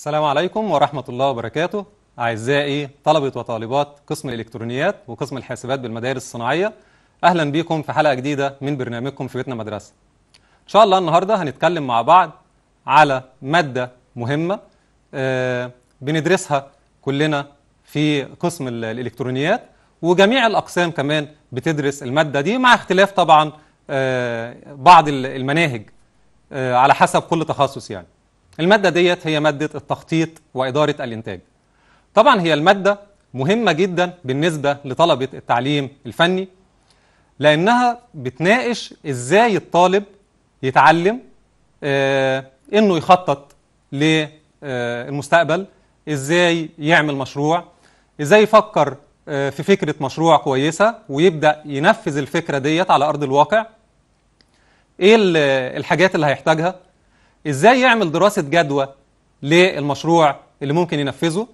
السلام عليكم ورحمة الله وبركاته أعزائي طلبة وطالبات قسم الإلكترونيات وقسم الحاسبات بالمدارس الصناعية أهلا بكم في حلقة جديدة من برنامجكم في بيتنا مدرسة إن شاء الله النهاردة هنتكلم مع بعض على مادة مهمة آه، بندرسها كلنا في قسم الإلكترونيات وجميع الأقسام كمان بتدرس المادة دي مع اختلاف طبعا آه، بعض المناهج آه، على حسب كل تخصص يعني المادة ديت هي مادة التخطيط وإدارة الإنتاج طبعا هي المادة مهمة جدا بالنسبة لطلبة التعليم الفني لأنها بتناقش إزاي الطالب يتعلم آه، إنه يخطط للمستقبل إزاي يعمل مشروع إزاي يفكر آه، في فكرة مشروع كويسة ويبدأ ينفذ الفكرة ديت على أرض الواقع إيه الحاجات اللي هيحتاجها ازاي يعمل دراسه جدوى للمشروع اللي ممكن ينفذه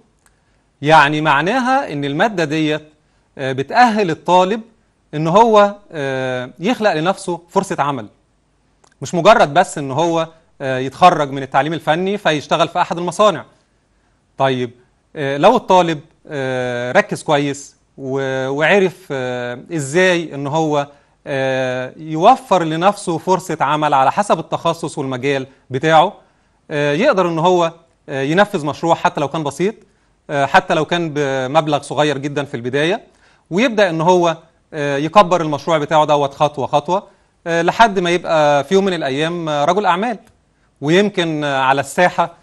يعني معناها ان الماده ديت آه، بتاهل الطالب ان هو آه، يخلق لنفسه فرصه عمل مش مجرد بس ان هو آه، يتخرج من التعليم الفني فيشتغل في احد المصانع طيب لو الطالب ركز كويس وعرف ازاي ان هو آه، يوفر لنفسه فرصة عمل على حسب التخصص والمجال بتاعه آه، يقدر ان هو آه، ينفذ مشروع حتى لو كان بسيط حتى لو كان بمبلغ صغير جدا في البداية ويبدأ ان هو يكبر المشروع بتاعه دوت خطوة خطوة لحد ما يبقى في يوم من الأيام رجل أعمال ويمكن على الساحة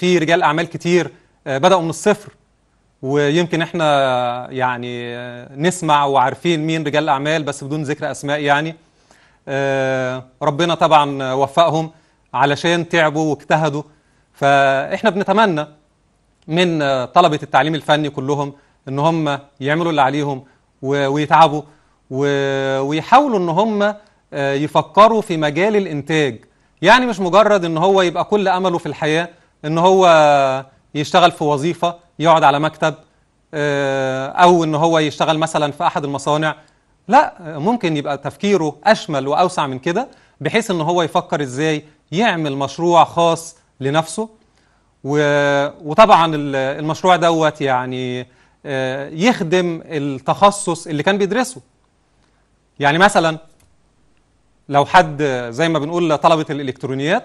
في رجال أعمال كتير بدأوا من الصفر ويمكن احنا يعني نسمع وعارفين مين رجال الاعمال بس بدون ذكر اسماء يعني آه، ربنا طبعا وفقهم علشان تعبوا واجتهدوا فاحنا بنتمنى من طلبه التعليم الفني كلهم ان هم يعملوا اللي عليهم ويتعبوا ويحاولوا ان هم آه، يفكروا في مجال الانتاج يعني مش مجرد ان هو يبقى كل امله في الحياه ان هو يشتغل في وظيفه يقعد على مكتب آه، او ان هو يشتغل مثلا في احد المصانع لا ممكن يبقى تفكيره اشمل واوسع من كده بحيث ان هو يفكر ازاي يعمل مشروع خاص لنفسه وطبعا المشروع دوت يعني آه، يخدم التخصص اللي كان بيدرسه يعني مثلا لو حد زي ما بنقول طلبه الالكترونيات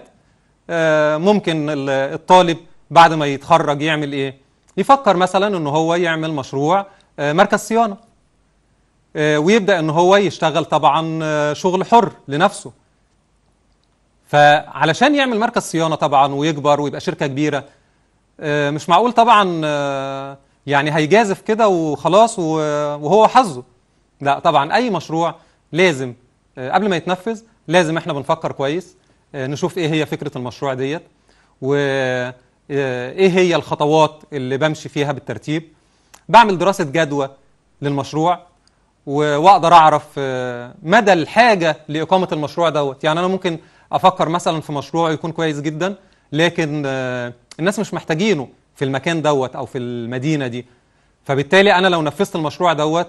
آه، ممكن الطالب بعد ما يتخرج يعمل ايه يفكر مثلا ان هو يعمل مشروع آه، مركز صيانه آه، ويبدا ان هو يشتغل طبعا آه، شغل حر لنفسه فعلشان يعمل مركز صيانه طبعا ويكبر ويبقى شركه كبيره مش معقول طبعا يعني هيجازف كده وخلاص وهو حظه لا طبعا اي مشروع لازم قبل ما يتنفذ لازم احنا بنفكر كويس نشوف ايه هي فكره المشروع ديت و ايه هي الخطوات اللي بمشي فيها بالترتيب بعمل دراسه جدوى للمشروع واقدر اعرف آه، مدى الحاجه لاقامه المشروع دوت يعني انا ممكن افكر مثلا في مشروع يكون كويس جدا لكن آه، الناس مش محتاجينه في المكان دوت او في المدينه دي فبالتالي انا لو نفذت المشروع دوت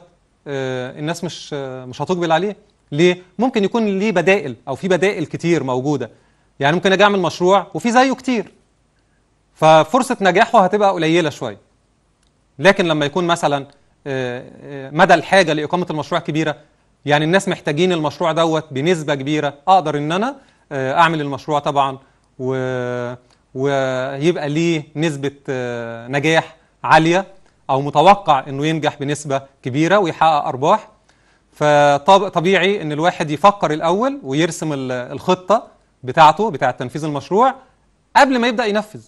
آه، الناس مش مش هتقبل عليه ليه ممكن يكون ليه بدائل او في بدائل كتير موجوده يعني ممكن اجي اعمل مشروع وفي زيه كتير ففرصه نجاحه هتبقى قليله شويه لكن لما يكون مثلا آه، آه، مدى الحاجه لاقامه المشروع كبيره يعني الناس محتاجين المشروع دوت بنسبه كبيره اقدر ان انا آه، اعمل المشروع طبعا و ويبقى ليه نسبه نجاح عاليه او متوقع انه ينجح بنسبه كبيره ويحقق ارباح فطبيعي ان الواحد يفكر الاول ويرسم الخطه بتاعته بتاعه تنفيذ المشروع قبل ما يبدا ينفذ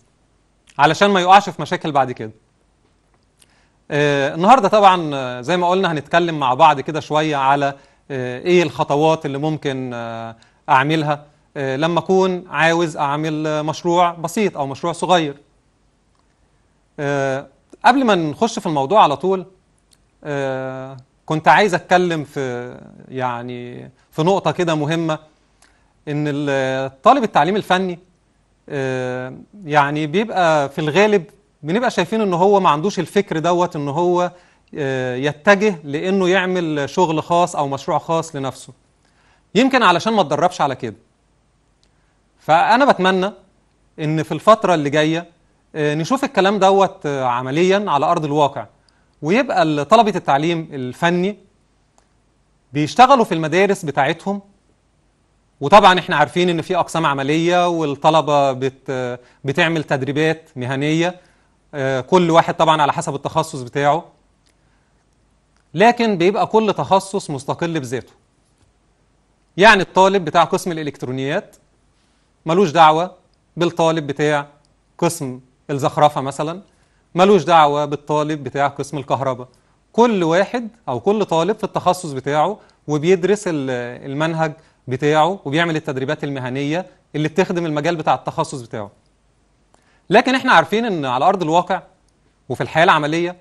علشان ما يقعش في مشاكل بعد كده آه، النهارده طبعا آه، زي ما قلنا هنتكلم مع بعض كده شويه على آه، ايه الخطوات اللي ممكن اعملها لما اكون عاوز اعمل مشروع بسيط او مشروع صغير قبل ما نخش في الموضوع على طول كنت عايز اتكلم في يعني في نقطه كده مهمه ان طالب التعليم الفني آه، يعني بيبقى في الغالب بنبقى شايفين ان هو ما عندوش الفكر دوت ان هو آه، يتجه لانه يعمل شغل خاص او مشروع خاص لنفسه يمكن علشان ما اتدربش على كده فانا بتمنى ان في الفتره اللي جايه آه، نشوف الكلام دوت عمليا على ارض الواقع ويبقى طلبه التعليم الفني بيشتغلوا في المدارس بتاعتهم وطبعا احنا عارفين ان في اقسام عمليه والطلبه بت بتعمل تدريبات مهنيه آه، كل واحد طبعا على حسب التخصص بتاعه لكن بيبقى كل تخصص مستقل بذاته يعني الطالب بتاع قسم الالكترونيات ملوش دعوه بالطالب بتاع قسم الزخرفه مثلا ملوش دعوه بالطالب بتاع قسم الكهرباء كل واحد او كل طالب في التخصص بتاعه وبيدرس المنهج بتاعه وبيعمل التدريبات المهنيه اللي بتخدم المجال بتاع التخصص بتاعه لكن احنا عارفين ان على ارض الواقع وفي الحياه العمليه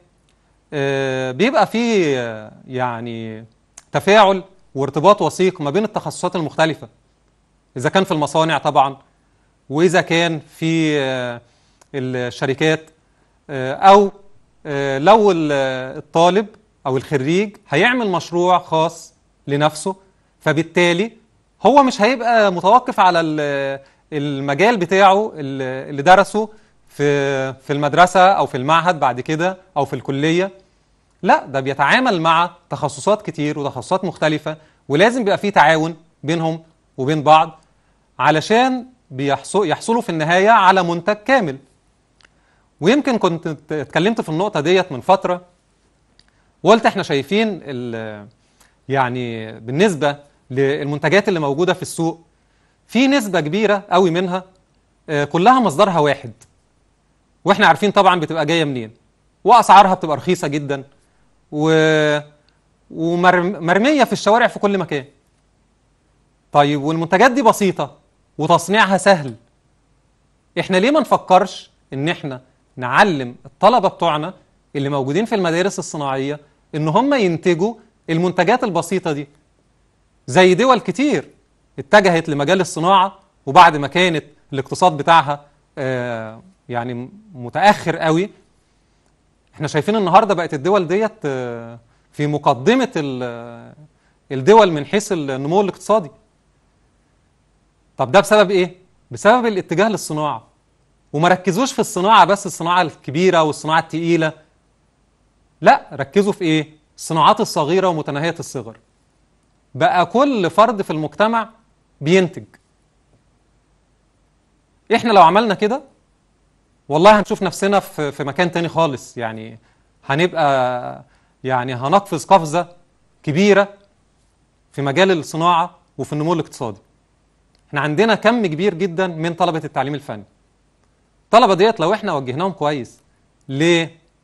آه، بيبقى في آه، يعني تفاعل وارتباط وثيق ما بين التخصصات المختلفه اذا كان في المصانع طبعا واذا كان في آه، الشركات او لو الطالب او الخريج هيعمل مشروع خاص لنفسه فبالتالي هو مش هيبقى متوقف على المجال بتاعه اللي درسه في في المدرسه او في المعهد بعد كده او في الكليه لا ده بيتعامل مع تخصصات كتير وتخصصات مختلفه ولازم بيبقى فيه تعاون بينهم وبين بعض علشان بيحصل يحصلوا في النهايه على منتج كامل ويمكن كنت اتكلمت في النقطه ديت من فتره وقلت احنا شايفين يعني بالنسبه للمنتجات اللي موجوده في السوق في نسبه كبيره قوي منها آه، كلها مصدرها واحد واحنا عارفين طبعا بتبقى جايه منين واسعارها بتبقى رخيصه جدا و ومرميه في الشوارع في كل مكان طيب والمنتجات دي بسيطه وتصنيعها سهل احنا ليه ما نفكرش ان احنا نعلم الطلبه بتوعنا اللي موجودين في المدارس الصناعيه ان هم ينتجوا المنتجات البسيطه دي زي دول كتير اتجهت لمجال الصناعة وبعد ما كانت الاقتصاد بتاعها آه، يعني متأخر قوي احنا شايفين النهاردة بقت الدول ديت آه، في مقدمة آه، الدول من حيث النمو الاقتصادي طب ده بسبب ايه؟ بسبب الاتجاه للصناعة وما ركزوش في الصناعة بس الصناعة الكبيرة والصناعة التقيلة لا ركزوا في ايه؟ الصناعات الصغيرة ومتناهية الصغر بقى كل فرد في المجتمع بينتج احنا لو عملنا كده والله هنشوف نفسنا في, في مكان تاني خالص يعني هنبقى يعني هنقفز قفزة كبيرة في مجال الصناعة وفي النمو الاقتصادي احنا عندنا كم كبير جدا من طلبة التعليم الفني الطلبة ديت لو احنا وجهناهم كويس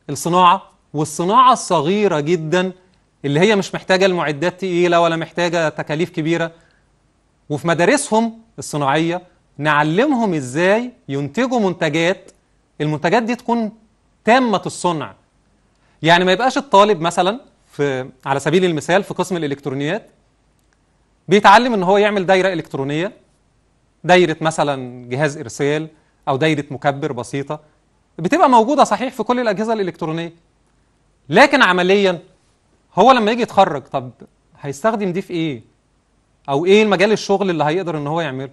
للصناعة والصناعة الصغيرة جدا اللي هي مش محتاجه المعدات تقيله ولا محتاجه تكاليف كبيره وفي مدارسهم الصناعيه نعلمهم ازاي ينتجوا منتجات المنتجات دي تكون تامه الصنع يعني ما يبقاش الطالب مثلا في على سبيل المثال في قسم الالكترونيات بيتعلم ان هو يعمل دايره الكترونيه دايره مثلا جهاز ارسال او دايره مكبر بسيطه بتبقى موجوده صحيح في كل الاجهزه الالكترونيه لكن عمليا هو لما يجي يتخرج طب هيستخدم دي في ايه او ايه المجال الشغل اللي هيقدر ان هو يعمله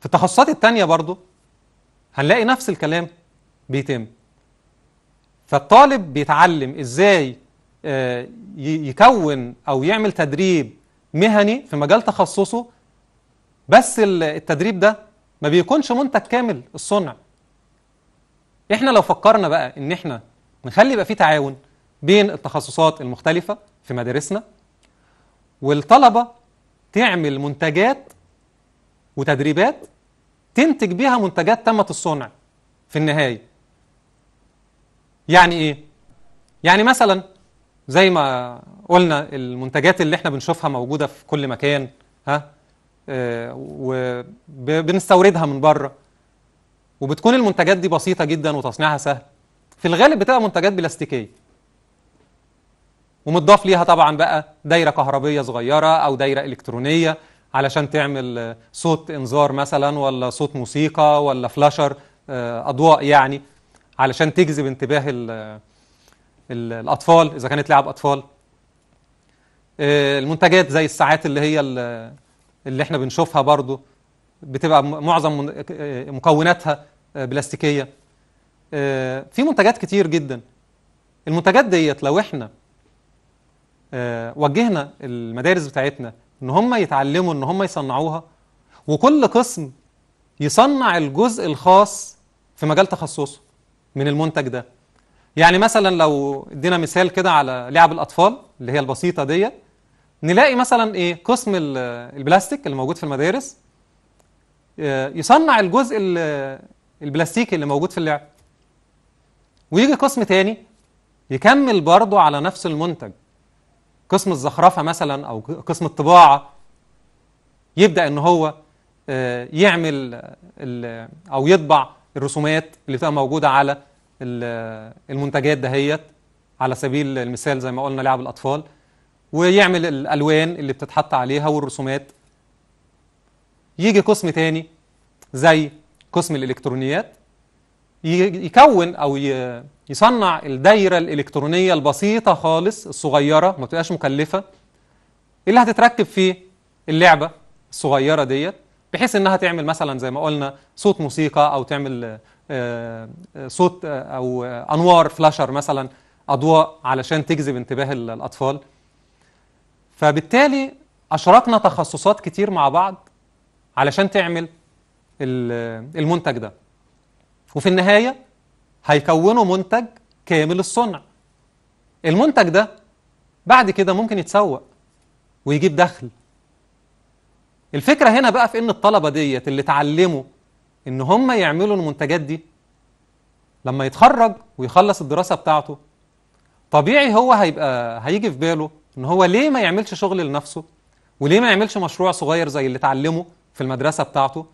في التخصصات التانية برضو هنلاقي نفس الكلام بيتم فالطالب بيتعلم ازاي آه، يكون او يعمل تدريب مهني في مجال تخصصه بس التدريب ده ما بيكونش منتج كامل الصنع احنا لو فكرنا بقى ان احنا نخلي يبقى فيه تعاون بين التخصصات المختلفة في مدارسنا والطلبة تعمل منتجات وتدريبات تنتج بيها منتجات تمت الصنع في النهاية يعني إيه؟ يعني مثلا زي ما قلنا المنتجات اللي احنا بنشوفها موجودة في كل مكان ها اه وبنستوردها من بره وبتكون المنتجات دي بسيطة جدا وتصنيعها سهل في الغالب بتبقى منتجات بلاستيكية ومتضاف ليها طبعا بقى دايره كهربيه صغيره او دايره الكترونيه علشان تعمل صوت انذار مثلا ولا صوت موسيقى ولا فلاشر آه، اضواء يعني علشان تجذب انتباه الـ الـ الاطفال اذا كانت لعب اطفال آه، المنتجات زي الساعات اللي هي اللي احنا بنشوفها برضو بتبقى معظم آه، مكوناتها بلاستيكيه في منتجات كتير جدا المنتجات ديت لو احنا آه، وجهنا المدارس بتاعتنا ان هم يتعلموا ان هم يصنعوها وكل قسم يصنع الجزء الخاص في مجال تخصصه من المنتج ده يعني مثلا لو ادينا مثال كده على لعب الاطفال اللي هي البسيطه دي نلاقي مثلا ايه قسم البلاستيك اللي موجود في المدارس آه، يصنع الجزء البلاستيكي اللي موجود في اللعب ويجي قسم تاني يكمل برضه على نفس المنتج قسم الزخرفه مثلا او قسم الطباعه يبدا ان هو آه، يعمل او يطبع الرسومات اللي بتبقى موجوده على المنتجات دهيت على سبيل المثال زي ما قلنا لعب الاطفال ويعمل الالوان اللي بتتحط عليها والرسومات يجي قسم تاني زي قسم الالكترونيات يكون او يصنع الدايره الالكترونيه البسيطه خالص الصغيره ما تبقاش مكلفه اللي هتتركب في اللعبه الصغيره ديت بحيث انها تعمل مثلا زي ما قلنا صوت موسيقى او تعمل آه، آه، صوت آه، او انوار فلاشر مثلا اضواء علشان تجذب انتباه الاطفال فبالتالي اشركنا تخصصات كتير مع بعض علشان تعمل المنتج ده وفي النهاية هيكونوا منتج كامل الصنع المنتج ده بعد كده ممكن يتسوق ويجيب دخل الفكرة هنا بقى في ان الطلبة ديت اللي اتعلموا ان هم يعملوا المنتجات دي لما يتخرج ويخلص الدراسة بتاعته طبيعي هو هيبقى هيجي في باله ان هو ليه ما يعملش شغل لنفسه وليه ما يعملش مشروع صغير زي اللي اتعلمه في المدرسة بتاعته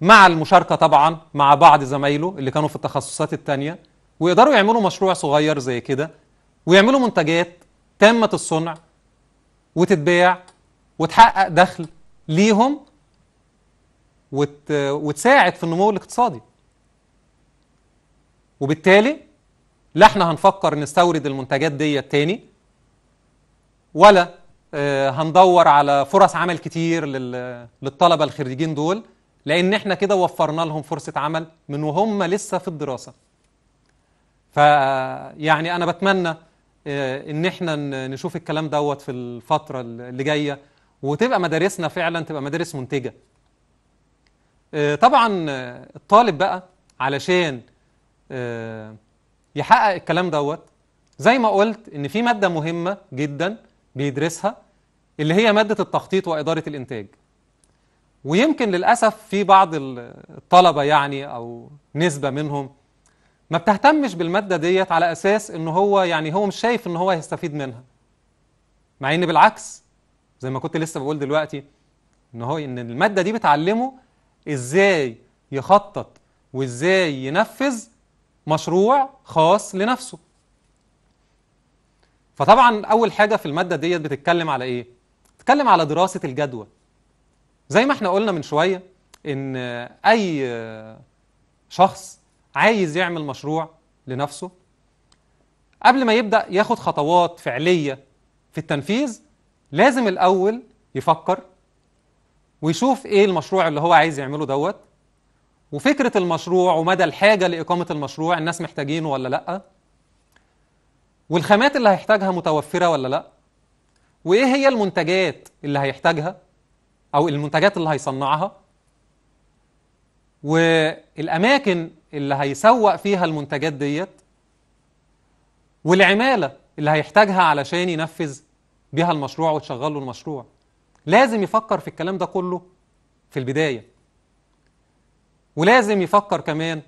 مع المشاركه طبعا مع بعض زمايله اللي كانوا في التخصصات الثانيه ويقدروا يعملوا مشروع صغير زي كده ويعملوا منتجات تامه الصنع وتتباع وتحقق دخل ليهم وت... وتساعد في النمو الاقتصادي وبالتالي لا احنا هنفكر نستورد المنتجات دي تاني ولا آه، هندور على فرص عمل كتير للطلبه الخريجين دول لان احنا كده وفرنا لهم فرصه عمل من وهم لسه في الدراسه فيعني انا بتمنى آه، ان احنا نشوف الكلام دوت في الفتره اللي جايه وتبقى مدارسنا فعلا تبقى مدارس منتجه آه، طبعا آه، الطالب بقى علشان يحقق الكلام دوت زي ما قلت ان في ماده مهمه جدا بيدرسها اللي هي ماده التخطيط واداره الانتاج ويمكن للأسف في بعض الطلبة يعني أو نسبة منهم ما بتهتمش بالمادة ديت على أساس إن هو يعني هو مش شايف إن هو هيستفيد منها مع إن بالعكس زي ما كنت لسه بقول دلوقتي إن هو إن المادة دي بتعلمه إزاي يخطط وإزاي ينفذ مشروع خاص لنفسه فطبعا أول حاجة في المادة ديت بتتكلم على إيه؟ بتتكلم على دراسة الجدوى زي ما احنا قلنا من شوية ان اي شخص عايز يعمل مشروع لنفسه قبل ما يبدأ ياخد خطوات فعلية في التنفيذ لازم الأول يفكر ويشوف ايه المشروع اللي هو عايز يعمله دوت وفكرة المشروع ومدى الحاجة لإقامة المشروع الناس محتاجينه ولا لأ والخامات اللي هيحتاجها متوفرة ولا لأ وايه هي المنتجات اللي هيحتاجها او المنتجات اللي هيصنعها والاماكن اللي هيسوق فيها المنتجات ديت والعماله اللي هيحتاجها علشان ينفذ بيها المشروع وتشغل له المشروع لازم يفكر في الكلام ده كله في البدايه ولازم يفكر كمان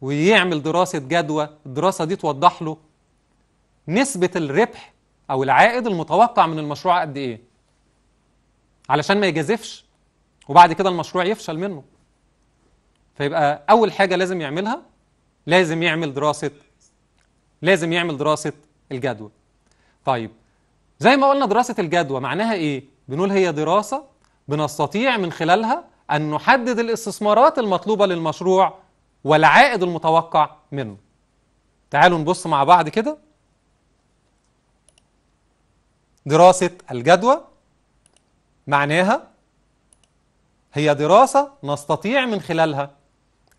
ويعمل دراسه جدوى الدراسه دي توضح له نسبه الربح او العائد المتوقع من المشروع قد ايه علشان ما يجازفش وبعد كده المشروع يفشل منه فيبقى اول حاجه لازم يعملها لازم يعمل دراسه لازم يعمل دراسه الجدوى طيب زي ما قلنا دراسه الجدوى معناها ايه بنقول هي دراسه بنستطيع من خلالها ان نحدد الاستثمارات المطلوبه للمشروع والعائد المتوقع منه تعالوا نبص مع بعض كده دراسه الجدوى معناها هي دراسة نستطيع من خلالها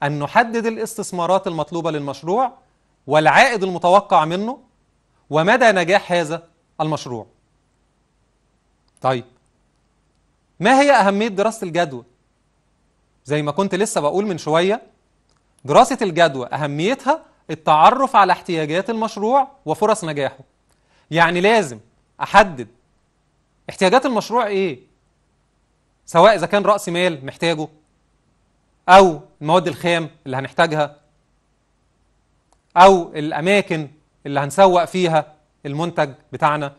أن نحدد الاستثمارات المطلوبة للمشروع والعائد المتوقع منه ومدى نجاح هذا المشروع طيب ما هي أهمية دراسة الجدوى؟ زي ما كنت لسه بقول من شوية دراسة الجدوى أهميتها التعرف على احتياجات المشروع وفرص نجاحه يعني لازم أحدد احتياجات المشروع إيه سواء إذا كان رأس مال محتاجه أو المواد الخام اللي هنحتاجها أو الأماكن اللي هنسوق فيها المنتج بتاعنا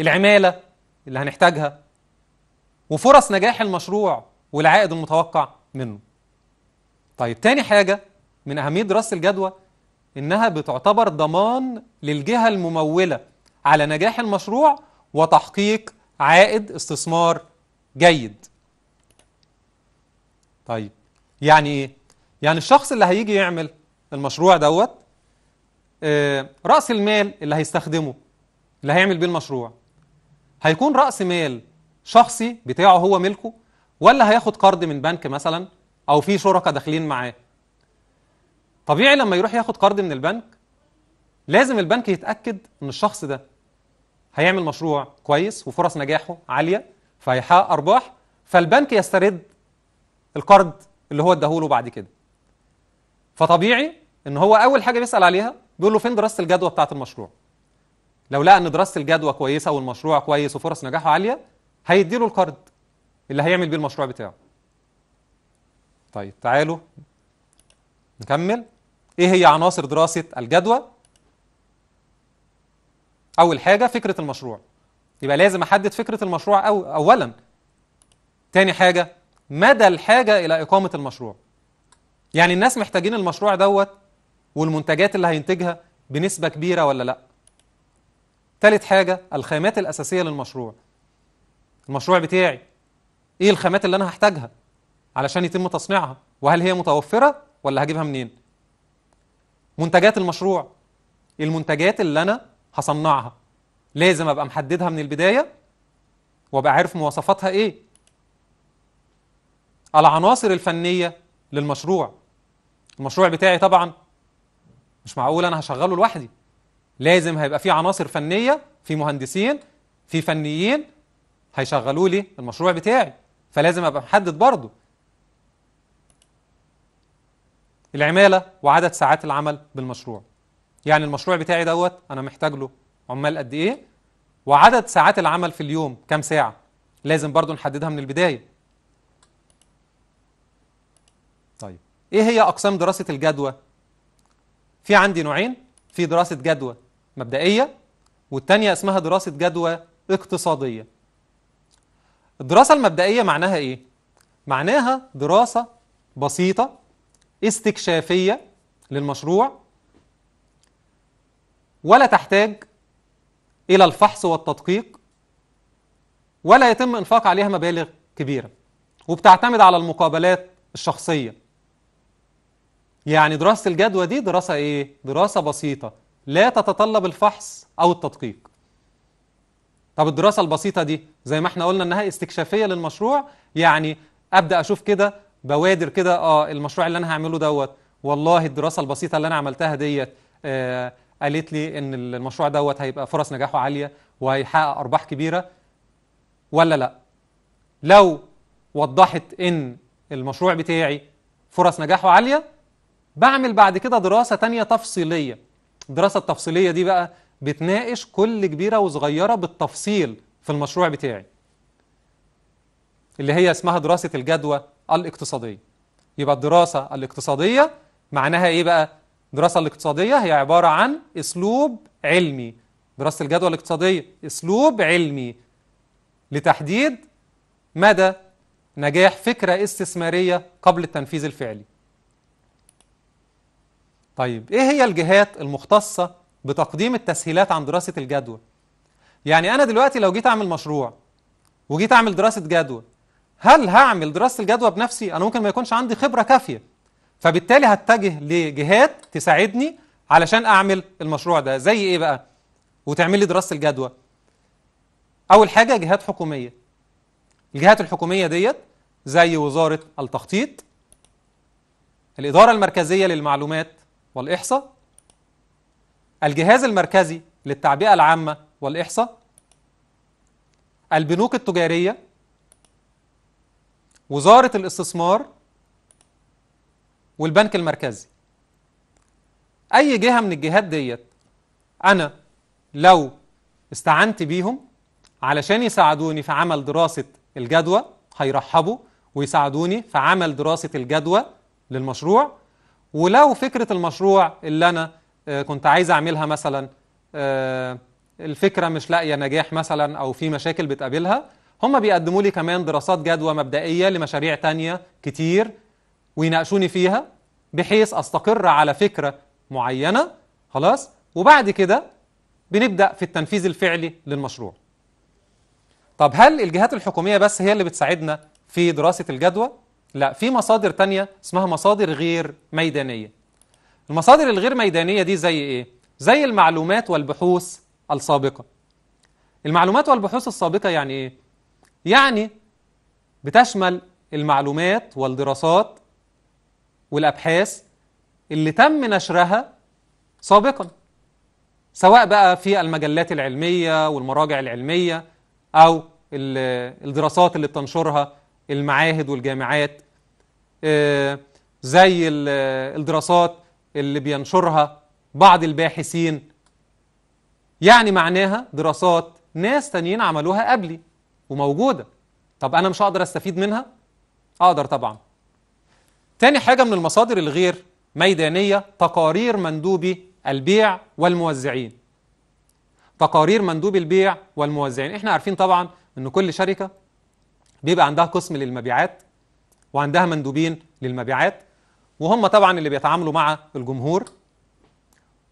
العمالة اللي هنحتاجها وفرص نجاح المشروع والعائد المتوقع منه طيب تاني حاجة من أهمية دراسة الجدوى إنها بتعتبر ضمان للجهة الممولة على نجاح المشروع وتحقيق عائد استثمار جيد طيب يعني ايه يعني الشخص اللي هيجي يعمل المشروع دوت آه، راس المال اللي هيستخدمه اللي هيعمل بيه المشروع هيكون راس مال شخصي بتاعه هو ملكه ولا هياخد قرض من بنك مثلا او في شركاء داخلين معاه طبيعي لما يروح ياخد قرض من البنك لازم البنك يتاكد ان الشخص ده هيعمل مشروع كويس وفرص نجاحه عاليه فهيحقق ارباح فالبنك يسترد القرض اللي هو اداهوله بعد كده فطبيعي ان هو اول حاجه بيسال عليها بيقول له فين دراسه الجدوى بتاعه المشروع لو لقى ان دراسه الجدوى كويسه والمشروع كويس وفرص نجاحه عاليه هيديله القرض اللي هيعمل بيه المشروع بتاعه طيب تعالوا نكمل ايه هي عناصر دراسه الجدوى اول حاجه فكره المشروع يبقى لازم احدد فكره المشروع أو اولا تاني حاجه مدى الحاجة إلى إقامة المشروع يعني الناس محتاجين المشروع دوت والمنتجات اللي هينتجها بنسبة كبيرة ولا لأ ثالث حاجة الخامات الأساسية للمشروع المشروع بتاعي إيه الخامات اللي أنا هحتاجها علشان يتم تصنيعها وهل هي متوفرة ولا هجيبها منين منتجات المشروع المنتجات اللي أنا هصنعها لازم أبقى محددها من البداية وأبقى عارف مواصفاتها إيه العناصر الفنيه للمشروع المشروع بتاعي طبعا مش معقول انا هشغله لوحدي لازم هيبقى في عناصر فنيه في مهندسين في فنيين هيشغلوا لي المشروع بتاعي فلازم ابقى محدد برضه العماله وعدد ساعات العمل بالمشروع يعني المشروع بتاعي دوت انا محتاج له عمال قد ايه وعدد ساعات العمل في اليوم كام ساعه لازم برضه نحددها من البدايه ايه هي اقسام دراسه الجدوى في عندي نوعين في دراسه جدوى مبدئيه والتانية اسمها دراسه جدوى اقتصاديه الدراسه المبدئيه معناها ايه معناها دراسه بسيطه استكشافيه للمشروع ولا تحتاج الى الفحص والتدقيق ولا يتم انفاق عليها مبالغ كبيره وبتعتمد على المقابلات الشخصيه يعني دراسة الجدوى دي دراسة إيه؟ دراسة بسيطة لا تتطلب الفحص أو التدقيق طب الدراسة البسيطة دي زي ما احنا قلنا إنها استكشافية للمشروع يعني أبدأ أشوف كده بوادر كده آه المشروع اللي أنا هعمله دوت والله الدراسة البسيطة اللي أنا عملتها ديت آه قالت لي إن المشروع دوت هيبقى فرص نجاحه عالية وهيحقق أرباح كبيرة ولا لأ؟ لو وضحت إن المشروع بتاعي فرص نجاحه عالية بعمل بعد كده دراسة تانية تفصيلية الدراسة التفصيلية دي بقى بتناقش كل كبيرة وصغيرة بالتفصيل في المشروع بتاعي اللي هي اسمها دراسة الجدوى الاقتصادية يبقى الدراسة الاقتصادية معناها ايه بقى؟ الدراسة الاقتصادية هي عبارة عن اسلوب علمي دراسة الجدوى الاقتصادية اسلوب علمي لتحديد مدى نجاح فكرة استثمارية قبل التنفيذ الفعلي طيب إيه هي الجهات المختصة بتقديم التسهيلات عن دراسة الجدوى؟ يعني أنا دلوقتي لو جيت أعمل مشروع وجيت أعمل دراسة جدوى هل هعمل دراسة الجدوى بنفسي؟ أنا ممكن ما يكونش عندي خبرة كافية فبالتالي هتجه لجهات تساعدني علشان أعمل المشروع ده زي إيه بقى؟ وتعمل لي دراسة الجدوى أول حاجة جهات حكومية الجهات الحكومية ديت زي وزارة التخطيط الإدارة المركزية للمعلومات والإحصاء الجهاز المركزي للتعبئة العامة والإحصاء البنوك التجارية وزارة الاستثمار والبنك المركزي أي جهة من الجهات ديت أنا لو استعنت بيهم علشان يساعدوني في عمل دراسة الجدوى هيرحبوا ويساعدوني في عمل دراسة الجدوى للمشروع ولو فكرة المشروع اللي أنا آه، كنت عايز أعملها مثلا آه، الفكرة مش لاقية نجاح مثلا أو في مشاكل بتقابلها هم بيقدموا لي كمان دراسات جدوى مبدئية لمشاريع تانية كتير ويناقشوني فيها بحيث أستقر على فكرة معينة خلاص وبعد كده بنبدأ في التنفيذ الفعلي للمشروع طب هل الجهات الحكومية بس هي اللي بتساعدنا في دراسة الجدوى؟ لا في مصادر تانية اسمها مصادر غير ميدانية المصادر الغير ميدانية دي زي ايه؟ زي المعلومات والبحوث السابقة المعلومات والبحوث السابقة يعني ايه؟ يعني بتشمل المعلومات والدراسات والأبحاث اللي تم نشرها سابقا سواء بقى في المجلات العلمية والمراجع العلمية أو الدراسات اللي بتنشرها المعاهد والجامعات آه، زي الدراسات اللي بينشرها بعض الباحثين يعني معناها دراسات ناس تانيين عملوها قبلي وموجودة طب أنا مش هقدر أستفيد منها؟ أقدر طبعا تاني حاجة من المصادر الغير ميدانية تقارير مندوبي البيع والموزعين تقارير مندوبي البيع والموزعين احنا عارفين طبعا ان كل شركة بيبقى عندها قسم للمبيعات وعندها مندوبين للمبيعات وهم طبعا اللي بيتعاملوا مع الجمهور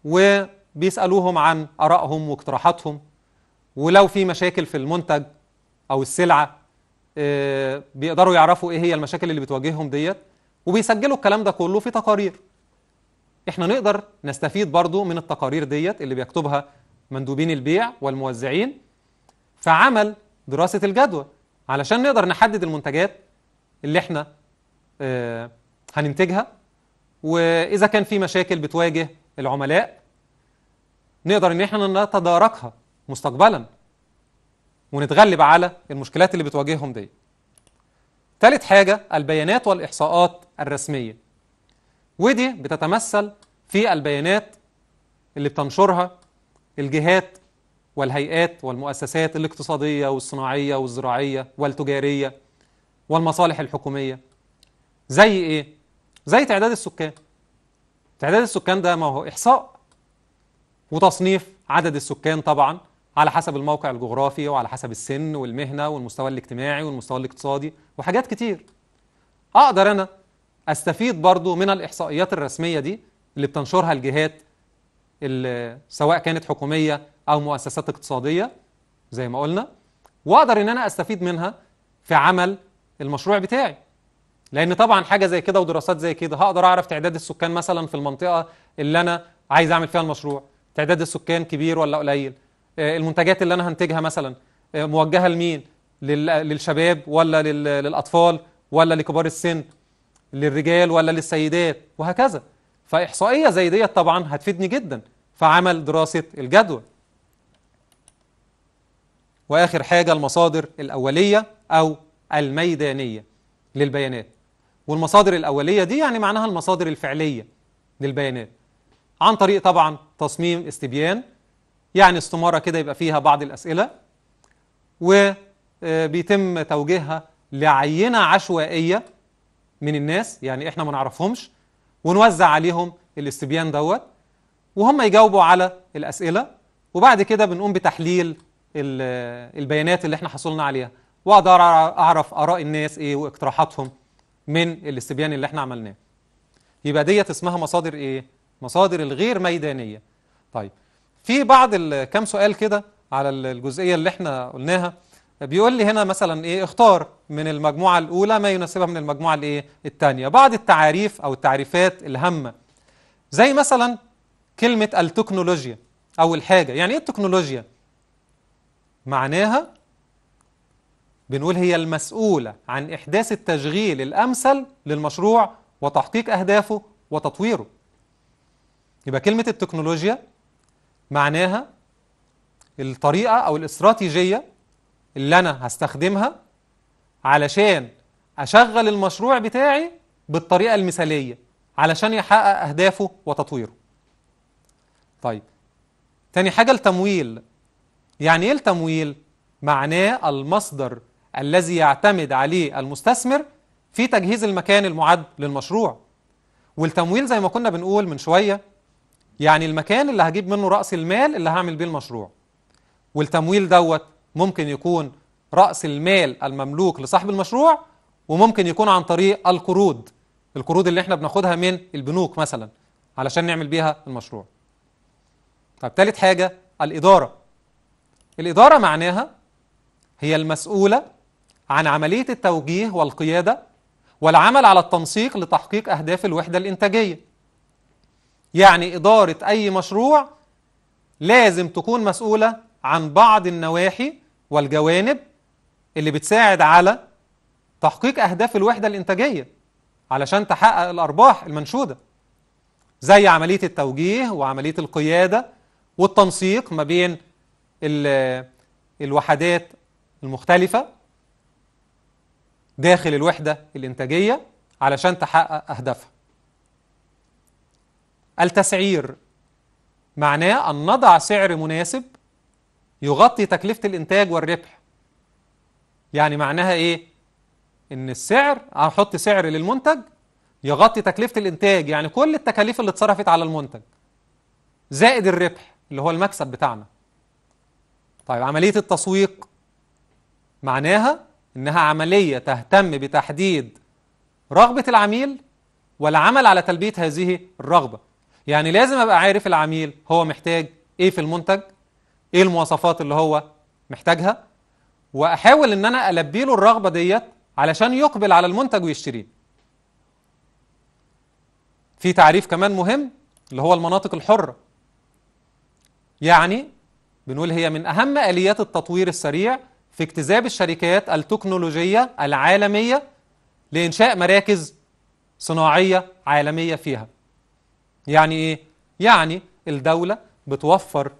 وبيسالوهم عن ارائهم واقتراحاتهم ولو في مشاكل في المنتج او السلعه آه، بيقدروا يعرفوا ايه هي المشاكل اللي بتواجههم ديت وبيسجلوا الكلام ده كله في تقارير احنا نقدر نستفيد برضو من التقارير ديت اللي بيكتبها مندوبين البيع والموزعين فعمل دراسه الجدوى علشان نقدر نحدد المنتجات اللي احنا آه، هننتجها واذا كان في مشاكل بتواجه العملاء نقدر ان احنا نتداركها مستقبلا ونتغلب على المشكلات اللي بتواجههم دي ثالث حاجه البيانات والاحصاءات الرسميه ودي بتتمثل في البيانات اللي بتنشرها الجهات والهيئات والمؤسسات الاقتصادية والصناعية والزراعية والتجارية والمصالح الحكومية زي إيه؟ زي تعداد السكان تعداد السكان ده ما هو إحصاء وتصنيف عدد السكان طبعا على حسب الموقع الجغرافي وعلى حسب السن والمهنة والمستوى الاجتماعي والمستوى الاقتصادي وحاجات كتير أقدر أنا أستفيد برضو من الإحصائيات الرسمية دي اللي بتنشرها الجهات سواء كانت حكوميه او مؤسسات اقتصاديه زي ما قلنا واقدر ان انا استفيد منها في عمل المشروع بتاعي لان طبعا حاجه زي كده ودراسات زي كده هقدر اعرف تعداد السكان مثلا في المنطقه اللي انا عايز اعمل فيها المشروع تعداد السكان كبير ولا قليل آه، المنتجات اللي انا هنتجها مثلا آه، موجهه لمين للشباب ولا للاطفال ولا لكبار السن للرجال ولا للسيدات وهكذا فإحصائية زي ديت طبعا هتفيدني جدا فعمل دراسة الجدوى وآخر حاجة المصادر الأولية أو الميدانية للبيانات والمصادر الأولية دي يعني معناها المصادر الفعلية للبيانات عن طريق طبعا تصميم استبيان يعني استمارة كده يبقى فيها بعض الأسئلة وبيتم آه، توجيهها لعينة عشوائية من الناس يعني احنا ما نعرفهمش ونوزع عليهم الاستبيان دوت وهم يجاوبوا على الاسئله وبعد كده بنقوم بتحليل البيانات اللي احنا حصلنا عليها واقدر اعرف اراء الناس ايه واقتراحاتهم من الاستبيان اللي احنا عملناه يبقى ديت اسمها مصادر ايه مصادر الغير ميدانيه طيب في بعض كام سؤال كده على الجزئيه اللي احنا قلناها بيقول لي هنا مثلا ايه اختار من المجموعه الاولى ما يناسبها من المجموعه الايه الثانيه بعض التعاريف او التعريفات الهامه زي مثلا كلمه التكنولوجيا اول حاجه يعني ايه التكنولوجيا معناها بنقول هي المسؤوله عن احداث التشغيل الامثل للمشروع وتحقيق اهدافه وتطويره يبقى كلمه التكنولوجيا معناها الطريقه او الاستراتيجيه اللي انا هستخدمها علشان اشغل المشروع بتاعي بالطريقه المثاليه علشان يحقق اهدافه وتطويره طيب تاني حاجه التمويل يعني ايه التمويل معناه المصدر الذي يعتمد عليه المستثمر في تجهيز المكان المعد للمشروع والتمويل زي ما كنا بنقول من شويه يعني المكان اللي هجيب منه راس المال اللي هعمل بيه المشروع والتمويل دوت ممكن يكون رأس المال المملوك لصاحب المشروع وممكن يكون عن طريق القروض القروض اللي احنا بناخدها من البنوك مثلا علشان نعمل بيها المشروع طب تالت حاجة الإدارة الإدارة معناها هي المسؤولة عن عملية التوجيه والقيادة والعمل على التنسيق لتحقيق أهداف الوحدة الإنتاجية يعني إدارة أي مشروع لازم تكون مسؤولة عن بعض النواحي والجوانب اللي بتساعد على تحقيق أهداف الوحدة الإنتاجية علشان تحقق الأرباح المنشودة زي عملية التوجيه وعملية القيادة والتنسيق ما بين الوحدات المختلفة داخل الوحدة الإنتاجية علشان تحقق أهدافها التسعير معناه أن نضع سعر مناسب يغطي تكلفة الإنتاج والربح يعني معناها إيه؟ إن السعر أحط سعر للمنتج يغطي تكلفة الإنتاج يعني كل التكاليف اللي اتصرفت على المنتج زائد الربح اللي هو المكسب بتاعنا طيب عملية التسويق معناها إنها عملية تهتم بتحديد رغبة العميل والعمل على تلبية هذه الرغبة يعني لازم أبقى عارف العميل هو محتاج إيه في المنتج ايه المواصفات اللي هو محتاجها واحاول ان انا البي له الرغبه ديت علشان يقبل على المنتج ويشتريه في تعريف كمان مهم اللي هو المناطق الحره يعني بنقول هي من اهم اليات التطوير السريع في اكتذاب الشركات التكنولوجيه العالميه لانشاء مراكز صناعيه عالميه فيها يعني ايه يعني الدوله بتوفر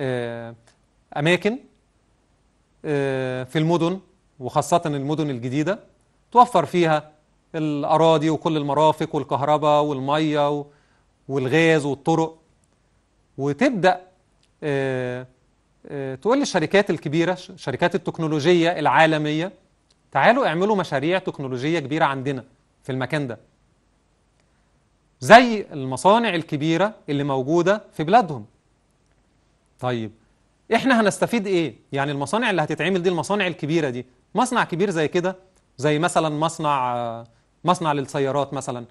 آه، أماكن آه، في المدن وخاصة المدن الجديدة توفر فيها الأراضي وكل المرافق والكهرباء والمية والغاز والطرق وتبدأ آه، تقول للشركات الكبيرة شركات التكنولوجية العالمية تعالوا اعملوا مشاريع تكنولوجية كبيرة عندنا في المكان ده زي المصانع الكبيرة اللي موجودة في بلادهم طيب احنا هنستفيد ايه يعني المصانع اللي هتتعمل دي المصانع الكبيره دي مصنع كبير زي كده زي مثلا مصنع مصنع للسيارات مثلا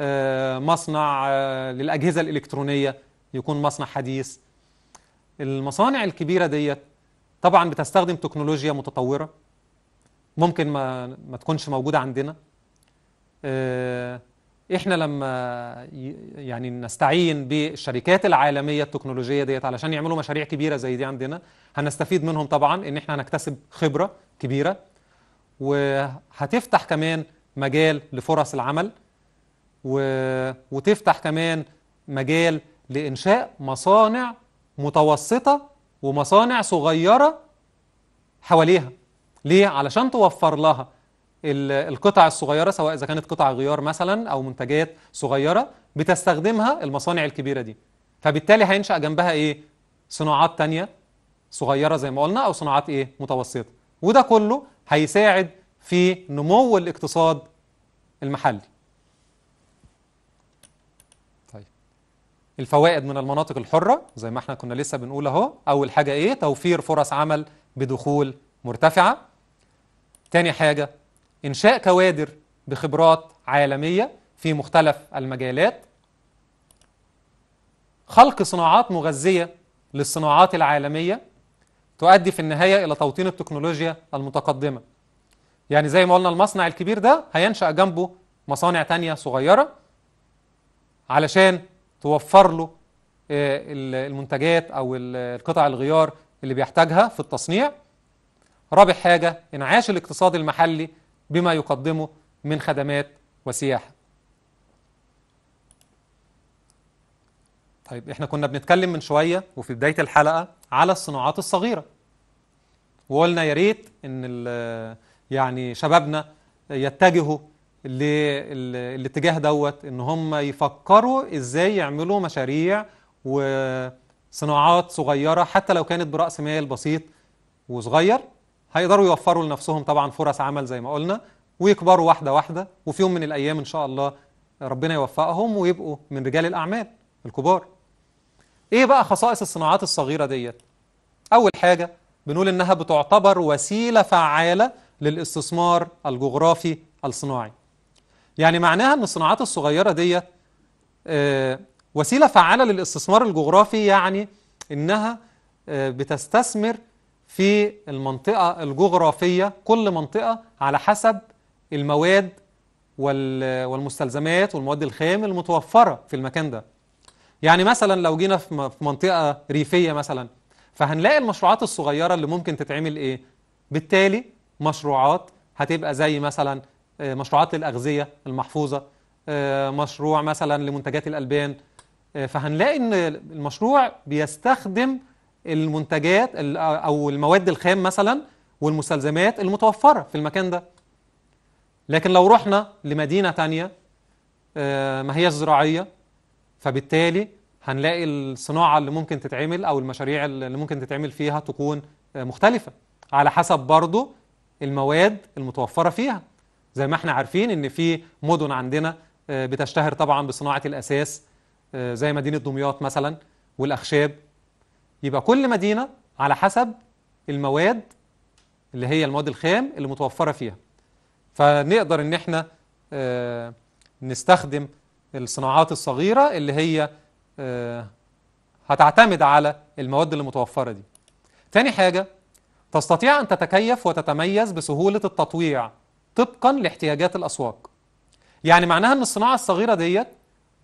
آه، مصنع آه، للاجهزه الالكترونيه يكون مصنع حديث المصانع الكبيره ديت طبعا بتستخدم تكنولوجيا متطوره ممكن ما ما تكونش موجوده عندنا آه، احنا لما يعني نستعين بالشركات العالميه التكنولوجيه ديت علشان يعملوا مشاريع كبيره زي دي عندنا هنستفيد منهم طبعا ان احنا هنكتسب خبره كبيره وهتفتح كمان مجال لفرص العمل و... وتفتح كمان مجال لانشاء مصانع متوسطه ومصانع صغيره حواليها ليه علشان توفر لها القطع الصغيره سواء اذا كانت قطع غيار مثلا او منتجات صغيره بتستخدمها المصانع الكبيره دي فبالتالي هينشا جنبها ايه صناعات تانية صغيره زي ما قلنا او صناعات ايه متوسطه وده كله هيساعد في نمو الاقتصاد المحلي طيب الفوائد من المناطق الحره زي ما احنا كنا لسه بنقول اهو اول حاجه ايه توفير فرص عمل بدخول مرتفعه تاني حاجه إنشاء كوادر بخبرات عالمية في مختلف المجالات خلق صناعات مغذية للصناعات العالمية تؤدي في النهاية إلى توطين التكنولوجيا المتقدمة يعني زي ما قلنا المصنع الكبير ده هينشأ جنبه مصانع تانية صغيرة علشان توفر له آه، المنتجات أو القطع الغيار اللي بيحتاجها في التصنيع رابع حاجة إنعاش الاقتصاد المحلي بما يقدمه من خدمات وسياحة طيب احنا كنا بنتكلم من شوية وفي بداية الحلقة على الصناعات الصغيرة وقلنا يا ريت ان يعني شبابنا يتجهوا للاتجاه دوت ان هم يفكروا ازاي يعملوا مشاريع وصناعات صغيرة حتى لو كانت برأس مال بسيط وصغير هيقدروا يوفروا لنفسهم طبعا فرص عمل زي ما قلنا ويكبروا واحده واحده وفي يوم من الايام ان شاء الله ربنا يوفقهم ويبقوا من رجال الاعمال الكبار ايه بقى خصائص الصناعات الصغيره ديت اول حاجه بنقول انها بتعتبر وسيله فعاله للاستثمار الجغرافي الصناعي يعني معناها ان الصناعات الصغيره ديت آه، وسيله فعاله للاستثمار الجغرافي يعني انها آه، بتستثمر في المنطقة الجغرافية كل منطقة على حسب المواد والمستلزمات والمواد الخام المتوفرة في المكان ده يعني مثلا لو جينا في منطقة ريفية مثلا فهنلاقي المشروعات الصغيرة اللي ممكن تتعمل إيه بالتالي مشروعات هتبقى زي مثلا آه، مشروعات للأغذية المحفوظة آه، مشروع مثلا لمنتجات الألبان آه، فهنلاقي إن المشروع بيستخدم المنتجات او المواد الخام مثلا والمستلزمات المتوفره في المكان ده لكن لو رحنا لمدينه تانية آه، ما هياش زراعيه فبالتالي هنلاقي الصناعه اللي ممكن تتعمل او المشاريع اللي ممكن تتعمل فيها تكون مختلفه على حسب برضه المواد المتوفره فيها زي ما احنا عارفين ان في مدن عندنا آه، بتشتهر طبعا بصناعه الاساس آه، زي مدينه دمياط مثلا والاخشاب يبقى كل مدينة على حسب المواد اللي هي المواد الخام اللي متوفرة فيها فنقدر ان احنا آه، نستخدم الصناعات الصغيرة اللي هي آه، هتعتمد على المواد اللي متوفرة دي تاني حاجة تستطيع أن تتكيف وتتميز بسهولة التطويع طبقا لاحتياجات الأسواق يعني معناها أن الصناعة الصغيرة ديت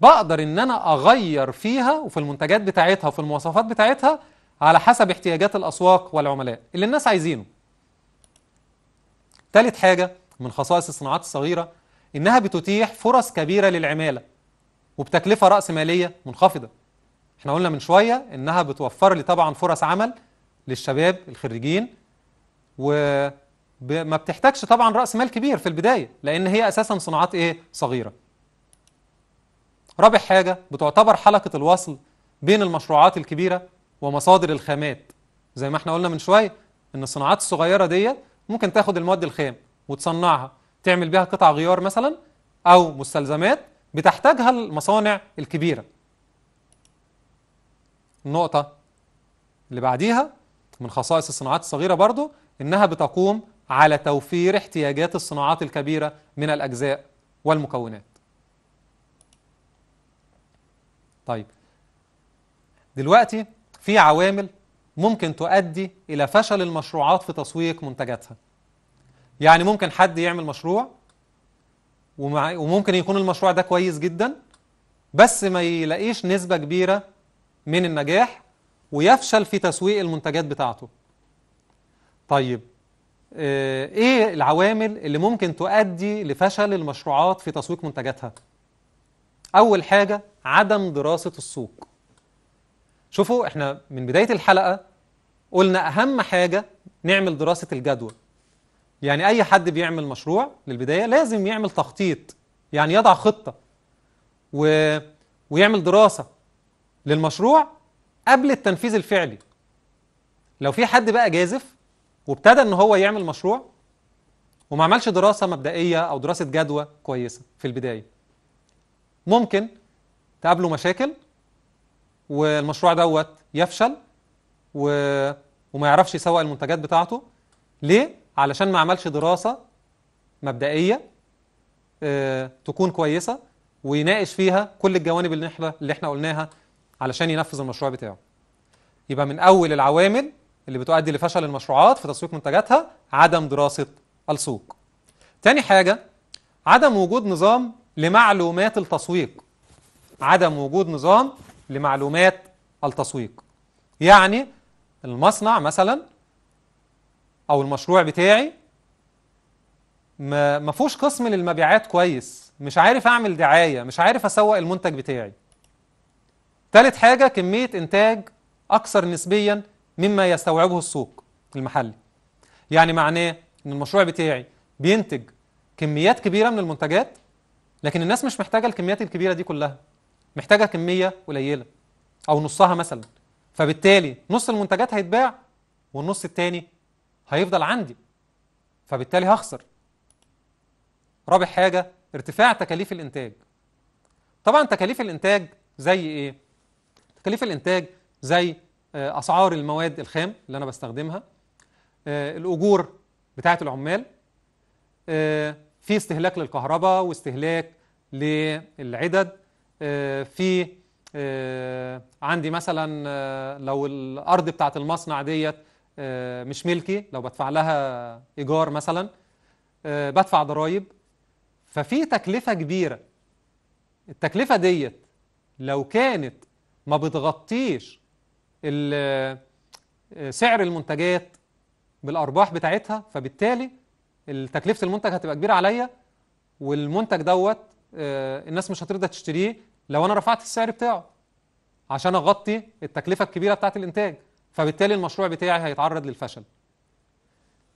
بقدر ان انا اغير فيها وفي المنتجات بتاعتها وفي المواصفات بتاعتها على حسب احتياجات الاسواق والعملاء اللي الناس عايزينه ثالث حاجه من خصائص الصناعات الصغيره انها بتتيح فرص كبيره للعماله وبتكلفه راس ماليه منخفضه احنا قلنا من شويه انها بتوفر لي طبعا فرص عمل للشباب الخريجين وما بتحتاجش طبعا راس مال كبير في البدايه لان هي اساسا صناعات ايه صغيره رابع حاجة بتعتبر حلقة الوصل بين المشروعات الكبيرة ومصادر الخامات زي ما احنا قلنا من شوية ان الصناعات الصغيرة دي ممكن تاخد المواد الخام وتصنعها تعمل بيها قطع غيار مثلا او مستلزمات بتحتاجها المصانع الكبيرة النقطة اللي بعديها من خصائص الصناعات الصغيرة برضو انها بتقوم على توفير احتياجات الصناعات الكبيرة من الاجزاء والمكونات طيب دلوقتي في عوامل ممكن تؤدي إلى فشل المشروعات في تسويق منتجاتها يعني ممكن حد يعمل مشروع وممكن يكون المشروع ده كويس جدا بس ما يلاقيش نسبة كبيرة من النجاح ويفشل في تسويق المنتجات بتاعته طيب آه، ايه العوامل اللي ممكن تؤدي لفشل المشروعات في تسويق منتجاتها اول حاجة عدم دراسة السوق شوفوا احنا من بداية الحلقة قلنا أهم حاجة نعمل دراسة الجدوى يعني أي حد بيعمل مشروع للبداية لازم يعمل تخطيط يعني يضع خطة و... ويعمل دراسة للمشروع قبل التنفيذ الفعلي لو في حد بقى جازف وابتدى ان هو يعمل مشروع وما عملش دراسة مبدئية او دراسة جدوى كويسة في البداية ممكن تقابله مشاكل والمشروع دوت يفشل و... وما يعرفش يسوق المنتجات بتاعته ليه؟ علشان ما عملش دراسة مبدئية آه، تكون كويسة ويناقش فيها كل الجوانب اللي احنا اللي احنا قلناها علشان ينفذ المشروع بتاعه. يبقى من أول العوامل اللي بتؤدي لفشل المشروعات في تسويق منتجاتها عدم دراسة السوق. تاني حاجة عدم وجود نظام لمعلومات التسويق عدم وجود نظام لمعلومات التسويق يعني المصنع مثلا او المشروع بتاعي ما فيهوش قسم للمبيعات كويس مش عارف اعمل دعايه مش عارف اسوق المنتج بتاعي ثالث حاجه كميه انتاج اكثر نسبيا مما يستوعبه السوق المحلي يعني معناه ان المشروع بتاعي بينتج كميات كبيره من المنتجات لكن الناس مش محتاجه الكميات الكبيره دي كلها محتاجه كميه قليله او نصها مثلا فبالتالي نص المنتجات هيتباع والنص التاني هيفضل عندي فبالتالي هخسر رابع حاجه ارتفاع تكاليف الانتاج طبعا تكاليف الانتاج زي ايه تكاليف الانتاج زي آه، اسعار المواد الخام اللي انا بستخدمها آه، الاجور بتاعه العمال آه، في استهلاك للكهرباء واستهلاك للعدد آه، في آه، عندي مثلا آه، لو الارض بتاعت المصنع ديت مش ملكي لو بدفع لها ايجار مثلا بدفع ضرائب ففي تكلفه كبيره التكلفه ديت لو كانت ما بتغطيش سعر المنتجات بالارباح بتاعتها فبالتالي تكلفه المنتج هتبقى كبيره عليا والمنتج دوت آه، الناس مش هترضى تشتريه لو انا رفعت السعر بتاعه عشان اغطي التكلفه الكبيره بتاعه الانتاج فبالتالي المشروع بتاعي هيتعرض للفشل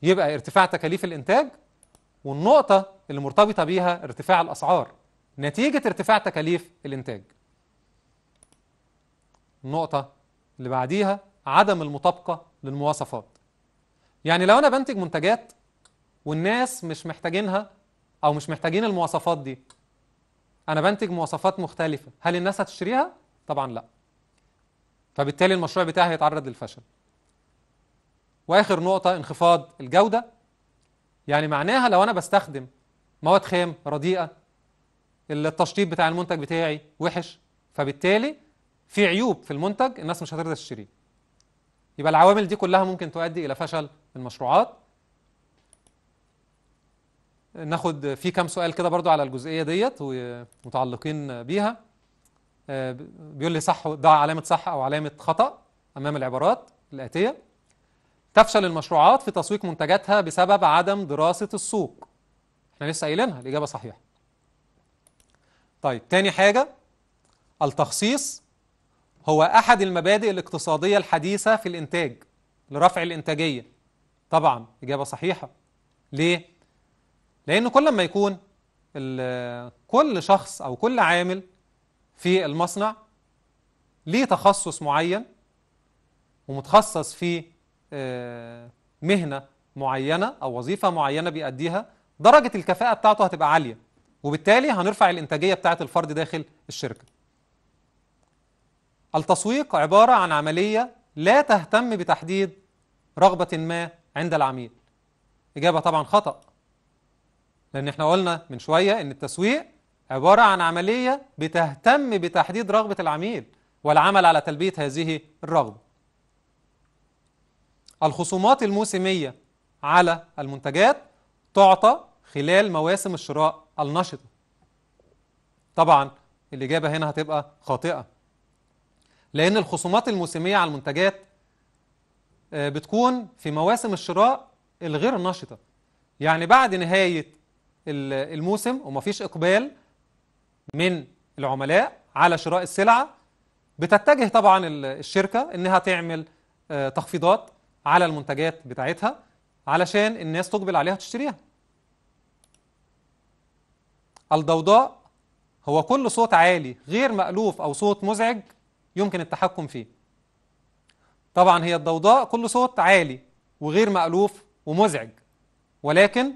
يبقى ارتفاع تكاليف الانتاج والنقطه اللي مرتبطه بيها ارتفاع الاسعار نتيجه ارتفاع تكاليف الانتاج النقطه اللي بعديها عدم المطابقه للمواصفات يعني لو انا بنتج منتجات والناس مش محتاجينها او مش محتاجين المواصفات دي انا بنتج مواصفات مختلفه هل الناس هتشتريها طبعا لا فبالتالي المشروع بتاعي هيتعرض للفشل واخر نقطه انخفاض الجوده يعني معناها لو انا بستخدم مواد خام رديئه التشطيب بتاع المنتج بتاعي وحش فبالتالي في عيوب في المنتج الناس مش هترضى تشتريه يبقى العوامل دي كلها ممكن تؤدي الى فشل المشروعات ناخد في كام سؤال كده برضو على الجزئية ديت ومتعلقين بيها آه، بيقول لي صح ضع علامة صح أو علامة خطأ أمام العبارات الآتية تفشل المشروعات في تسويق منتجاتها بسبب عدم دراسة السوق احنا لسه قايلينها الإجابة صحيحة طيب تاني حاجة التخصيص هو أحد المبادئ الاقتصادية الحديثة في الإنتاج لرفع الإنتاجية طبعا إجابة صحيحة ليه؟ لأن كل ما يكون كل شخص أو كل عامل في المصنع ليه تخصص معين ومتخصص في آه، مهنة معينة أو وظيفة معينة بيأديها درجة الكفاءة بتاعته هتبقى عالية وبالتالي هنرفع الإنتاجية بتاعة الفرد داخل الشركة التسويق عبارة عن عملية لا تهتم بتحديد رغبة ما عند العميل إجابة طبعا خطأ لأن احنا قلنا من شوية أن التسويق عبارة عن عملية بتهتم بتحديد رغبة العميل والعمل على تلبية هذه الرغبة الخصومات الموسمية على المنتجات تعطى خلال مواسم الشراء النشطة طبعا الإجابة هنا هتبقى خاطئة لأن الخصومات الموسمية على المنتجات آه، بتكون في مواسم الشراء الغير نشطة يعني بعد نهاية الموسم ومفيش اقبال من العملاء على شراء السلعه بتتجه طبعا الشركه انها تعمل آه، تخفيضات على المنتجات بتاعتها علشان الناس تقبل عليها تشتريها الضوضاء هو كل صوت عالي غير مألوف أو صوت مزعج يمكن التحكم فيه طبعا هي الضوضاء كل صوت عالي وغير مألوف ومزعج ولكن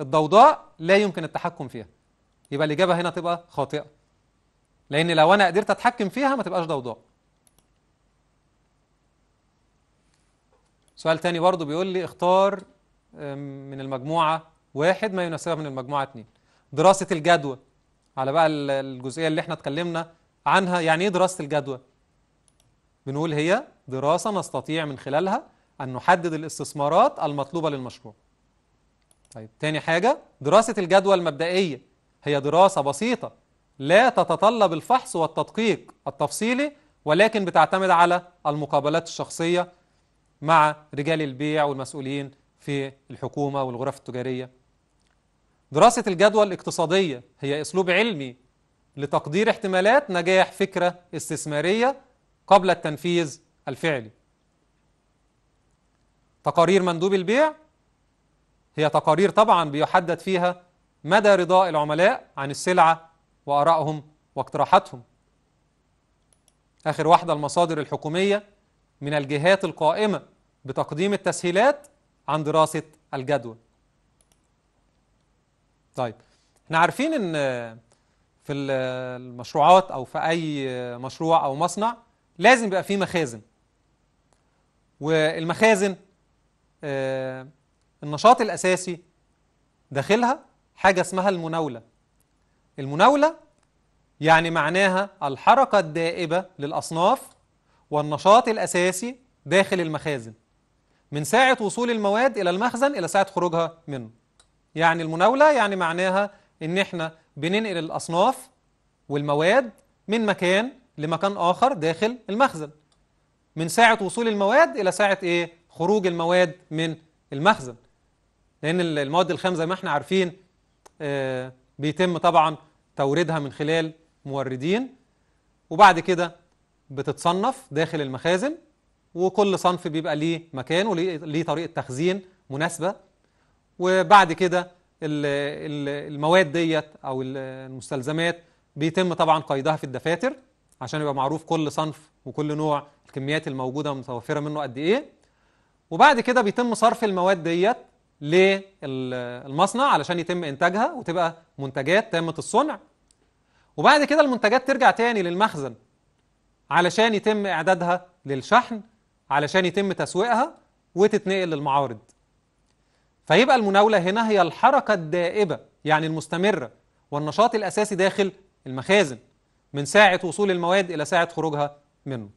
الضوضاء لا يمكن التحكم فيها يبقى الإجابة هنا تبقى خاطئة لأن لو أنا قدرت أتحكم فيها ما تبقاش ضوضاء سؤال تاني برضه بيقول لي اختار من المجموعة واحد ما يناسبها من المجموعة اتنين دراسة الجدوى على بقى الجزئية اللي احنا اتكلمنا عنها يعني ايه دراسة الجدوى بنقول هي دراسة نستطيع من خلالها أن نحدد الاستثمارات المطلوبة للمشروع طيب تاني حاجة دراسة الجدوى المبدئية هي دراسة بسيطة لا تتطلب الفحص والتدقيق التفصيلي ولكن بتعتمد على المقابلات الشخصية مع رجال البيع والمسؤولين في الحكومة والغرف التجارية دراسة الجدوى الاقتصادية هي أسلوب علمي لتقدير احتمالات نجاح فكرة استثمارية قبل التنفيذ الفعلي تقارير مندوب البيع هي تقارير طبعا بيحدد فيها مدى رضاء العملاء عن السلعة وآرائهم واقتراحاتهم آخر واحدة المصادر الحكومية من الجهات القائمة بتقديم التسهيلات عن دراسة الجدوى طيب احنا عارفين ان في المشروعات او في اي مشروع او مصنع لازم يبقى فيه مخازن والمخازن آه، النشاط الأساسي داخلها حاجة اسمها المناولة المناولة يعني معناها الحركة الدائبة للأصناف والنشاط الأساسي داخل المخازن من ساعة وصول المواد إلى المخزن إلى ساعة خروجها منه يعني المناولة يعني معناها إن إحنا بننقل الأصناف والمواد من مكان لمكان آخر داخل المخزن من ساعة وصول المواد إلى ساعة إيه؟ خروج المواد من المخزن لأن المواد الخام زي ما احنا عارفين آه، بيتم طبعا توريدها من خلال موردين وبعد كده بتتصنف داخل المخازن وكل صنف بيبقى ليه مكان وليه طريقة تخزين مناسبة وبعد كده المواد ديت أو المستلزمات بيتم طبعا قيدها في الدفاتر عشان يبقى معروف كل صنف وكل نوع الكميات الموجودة متوفرة منه قد إيه وبعد كده بيتم صرف المواد ديت للمصنع علشان يتم انتاجها وتبقى منتجات تامه الصنع وبعد كده المنتجات ترجع تاني للمخزن علشان يتم اعدادها للشحن علشان يتم تسويقها وتتنقل للمعارض فيبقى المناوله هنا هي الحركه الدائبه يعني المستمره والنشاط الاساسي داخل المخازن من ساعه وصول المواد الى ساعه خروجها منه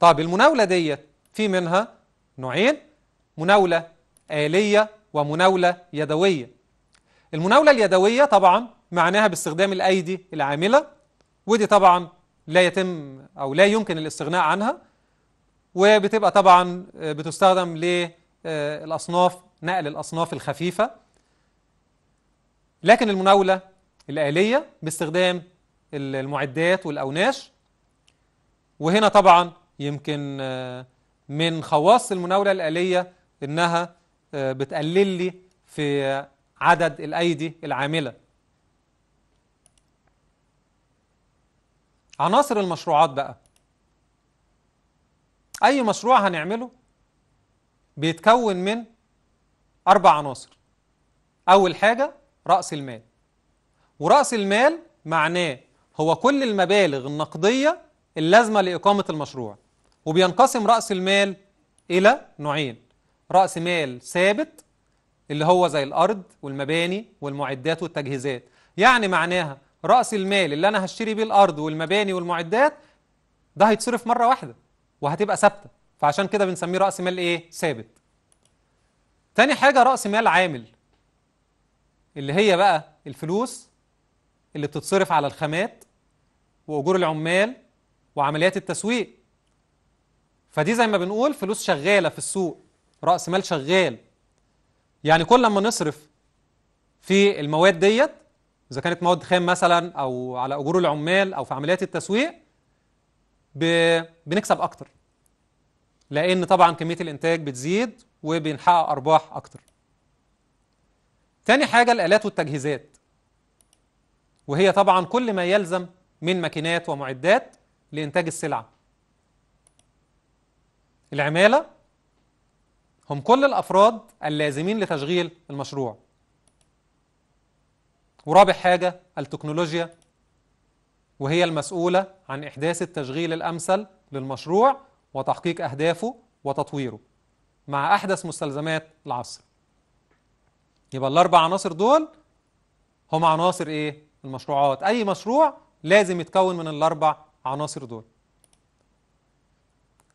طب المناوله ديت في منها نوعين مناوله آلية ومناولة يدوية المناولة اليدوية طبعا معناها باستخدام الأيدي العاملة ودي طبعا لا يتم أو لا يمكن الاستغناء عنها وبتبقى طبعا آه، بتستخدم للأصناف آه، نقل الأصناف الخفيفة لكن المناولة الآلية باستخدام المعدات والأوناش وهنا طبعا يمكن آه، من خواص المناولة الآلية إنها آه، بتقلل لي في عدد الأيدي العاملة عناصر المشروعات بقى أي مشروع هنعمله بيتكون من أربع عناصر أول حاجة رأس المال ورأس المال معناه هو كل المبالغ النقدية اللازمة لإقامة المشروع وبينقسم رأس المال إلى نوعين رأس مال ثابت اللي هو زي الأرض والمباني والمعدات والتجهيزات يعني معناها رأس المال اللي أنا هشتري بيه الأرض والمباني والمعدات ده هيتصرف مرة واحدة وهتبقى ثابتة فعشان كده بنسميه رأس مال إيه؟ ثابت تاني حاجة رأس مال عامل اللي هي بقى الفلوس اللي بتتصرف على الخامات وأجور العمال وعمليات التسويق فدي زي ما بنقول فلوس شغالة في السوق راس مال شغال يعني كل ما نصرف في المواد ديت اذا كانت مواد خام مثلا او على اجور العمال او في عمليات التسويق بنكسب اكتر لان طبعا كميه الانتاج بتزيد وبنحقق ارباح اكتر تاني حاجه الالات والتجهيزات وهي طبعا كل ما يلزم من ماكينات ومعدات لانتاج السلعه العماله هم كل الأفراد اللازمين لتشغيل المشروع ورابع حاجة التكنولوجيا وهي المسؤولة عن إحداث التشغيل الأمثل للمشروع وتحقيق أهدافه وتطويره مع أحدث مستلزمات العصر يبقى الأربع عناصر دول هم عناصر إيه؟ المشروعات أي مشروع لازم يتكون من الأربع عناصر دول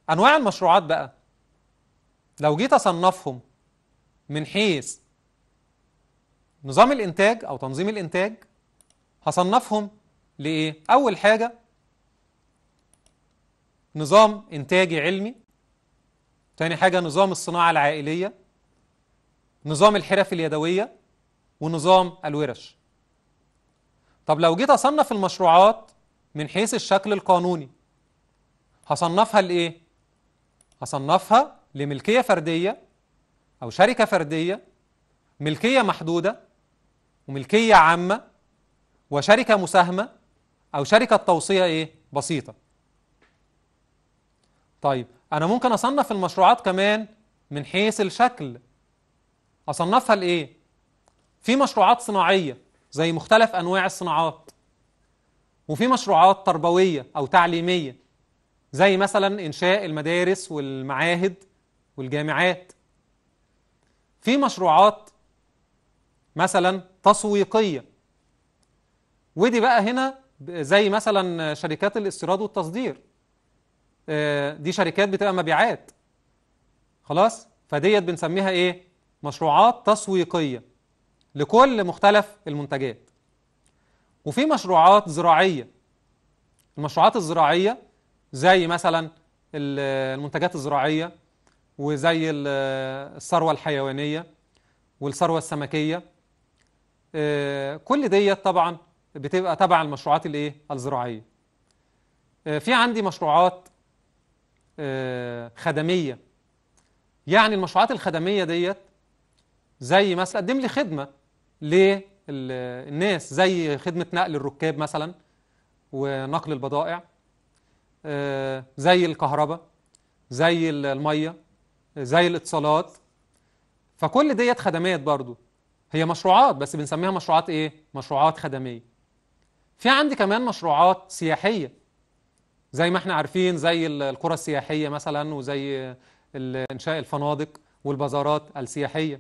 أنواع المشروعات بقى لو جيت أصنفهم من حيث نظام الإنتاج أو تنظيم الإنتاج هصنفهم لإيه؟ أول حاجة نظام إنتاجي علمي تاني حاجة نظام الصناعة العائلية نظام الحرف اليدوية ونظام الورش طب لو جيت أصنف المشروعات من حيث الشكل القانوني هصنفها لإيه؟ هصنفها لملكية فردية أو شركة فردية ملكية محدودة وملكية عامة وشركة مساهمة أو شركة توصية إيه؟ بسيطة طيب أنا ممكن أصنف المشروعات كمان من حيث الشكل أصنفها لإيه؟ في مشروعات صناعية زي مختلف أنواع الصناعات وفي مشروعات تربوية أو تعليمية زي مثلا إنشاء المدارس والمعاهد والجامعات في مشروعات مثلا تسويقيه ودي بقى هنا زي مثلا شركات الاستيراد والتصدير آه، دي شركات بتبقى مبيعات خلاص فديت بنسميها ايه مشروعات تسويقيه لكل مختلف المنتجات وفي مشروعات زراعيه المشروعات الزراعيه زي مثلا المنتجات الزراعيه وزي الثروة الحيوانية والثروة السمكية آه، كل ديت طبعا بتبقى تبع المشروعات الايه الزراعية آه، في عندي مشروعات آه، خدمية يعني المشروعات الخدمية ديت زي مثلا قدم لي خدمة للناس زي خدمة نقل الركاب مثلا ونقل البضائع زي الكهرباء زي المية زي الاتصالات فكل ديت خدمات برضو هي مشروعات بس بنسميها مشروعات ايه مشروعات خدميه في عندي كمان مشروعات سياحيه زي ما احنا عارفين زي القرى السياحيه مثلا وزي انشاء الفنادق والبازارات السياحيه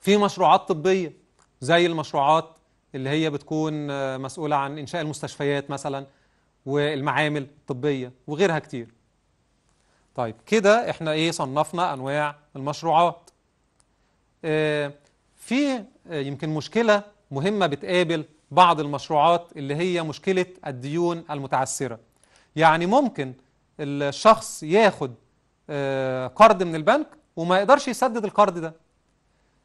في مشروعات طبيه زي المشروعات اللي هي بتكون مسؤوله عن انشاء المستشفيات مثلا والمعامل الطبيه وغيرها كتير طيب كده احنا ايه صنفنا انواع المشروعات اه في آه، يمكن مشكلة مهمة بتقابل بعض المشروعات اللي هي مشكلة الديون المتعسرة يعني ممكن الشخص ياخد آه، قرض من البنك وما يقدرش يسدد القرض ده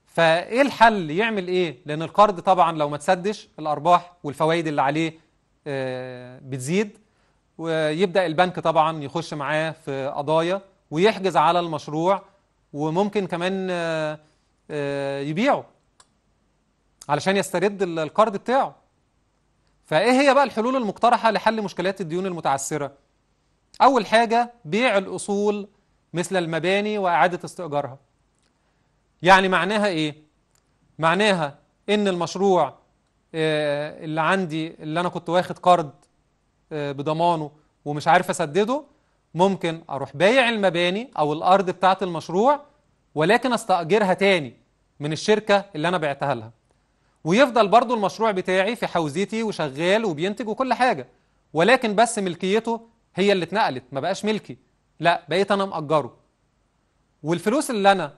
فايه الحل يعمل ايه لان القرض طبعا لو ما تسدش الارباح والفوائد اللي عليه آه، بتزيد ويبدأ البنك طبعا يخش معاه في قضايا ويحجز على المشروع وممكن كمان آه، آه، يبيعه علشان يسترد القرض بتاعه فايه هي بقى الحلول المقترحه لحل مشكلات الديون المتعثره اول حاجه بيع الاصول مثل المباني واعاده استئجارها يعني معناها ايه معناها ان المشروع آه، اللي عندي اللي انا كنت واخد قرض آه، بضمانه ومش عارف اسدده ممكن اروح بايع المباني او الارض بتاعه المشروع ولكن استاجرها تاني من الشركه اللي انا بعتها لها ويفضل برضو المشروع بتاعي في حوزتي وشغال وبينتج وكل حاجه ولكن بس ملكيته هي اللي اتنقلت ما بقاش ملكي لا بقيت انا ماجره والفلوس اللي انا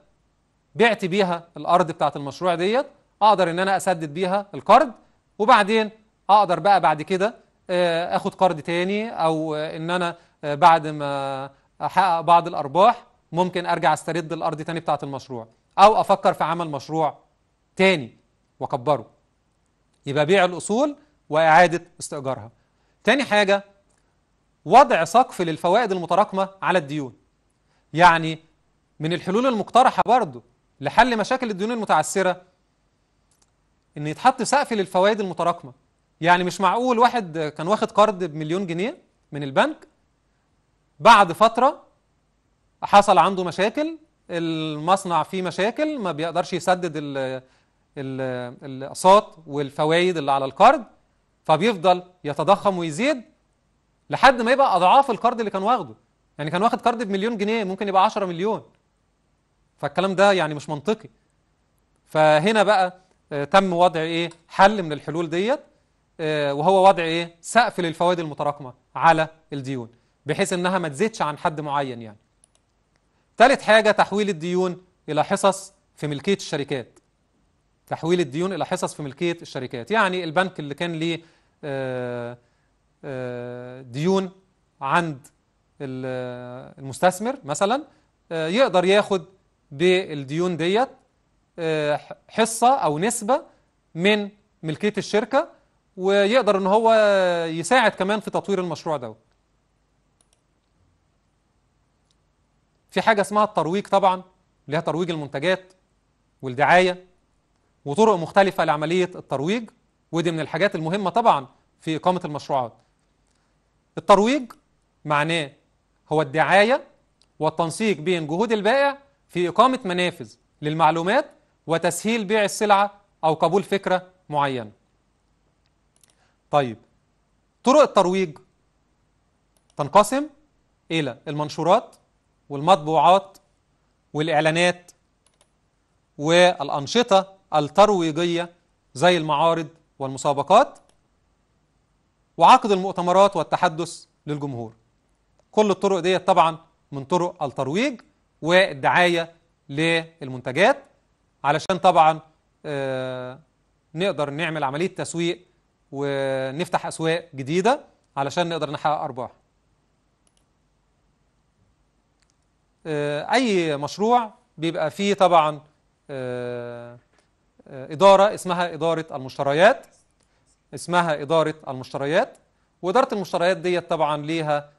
بعت بيها الارض بتاعه المشروع ديت اقدر ان انا اسدد بيها القرض وبعدين اقدر بقى بعد كده آه، اخد قرض تاني او ان انا آه، بعد ما احقق بعض الارباح ممكن ارجع استرد الارض تاني بتاعه المشروع او افكر في عمل مشروع تاني واكبره يبقى بيع الاصول واعاده استئجارها تاني حاجه وضع سقف للفوائد المتراكمه على الديون يعني من الحلول المقترحه برضه لحل مشاكل الديون المتعثره ان يتحط سقف للفوائد المتراكمه يعني مش معقول واحد كان واخد قرض بمليون جنيه من البنك بعد فتره حصل عنده مشاكل المصنع فيه مشاكل ما بيقدرش يسدد الاقساط والفوائد اللي على القرض فبيفضل يتضخم ويزيد لحد ما يبقى اضعاف القرض اللي كان واخده يعني كان واخد قرض بمليون جنيه ممكن يبقى 10 مليون فالكلام ده يعني مش منطقي فهنا بقى آه، تم وضع ايه حل من الحلول ديت آه، وهو وضع ايه سقف للفوائد المتراكمه على الديون بحيث انها ما تزيدش عن حد معين يعني ثالث حاجه تحويل الديون الى حصص في ملكيه الشركات تحويل الديون الى حصص في ملكيه الشركات يعني البنك اللي كان ليه آه، آه، ديون عند المستثمر مثلا يقدر ياخد بالديون ديت حصه او نسبه من ملكيه الشركه ويقدر ان هو يساعد كمان في تطوير المشروع دوت في حاجه اسمها الترويج طبعا اللي هي ترويج المنتجات والدعايه وطرق مختلفه لعمليه الترويج ودي من الحاجات المهمه طبعا في اقامه المشروعات الترويج معناه هو الدعايه والتنسيق بين جهود البائع في اقامه منافذ للمعلومات وتسهيل بيع السلعه او قبول فكره معينه طيب طرق الترويج تنقسم إلى المنشورات والمطبوعات والإعلانات والأنشطة الترويجية زي المعارض والمسابقات وعقد المؤتمرات والتحدث للجمهور كل الطرق دي طبعا من طرق الترويج والدعاية للمنتجات علشان طبعا آه، نقدر نعمل عملية تسويق ونفتح أسواق جديدة علشان نقدر نحقق أرباح آه، أي مشروع بيبقى فيه طبعا آه، آه، إدارة اسمها إدارة المشتريات اسمها إدارة المشتريات وإدارة المشتريات ديت طبعا ليها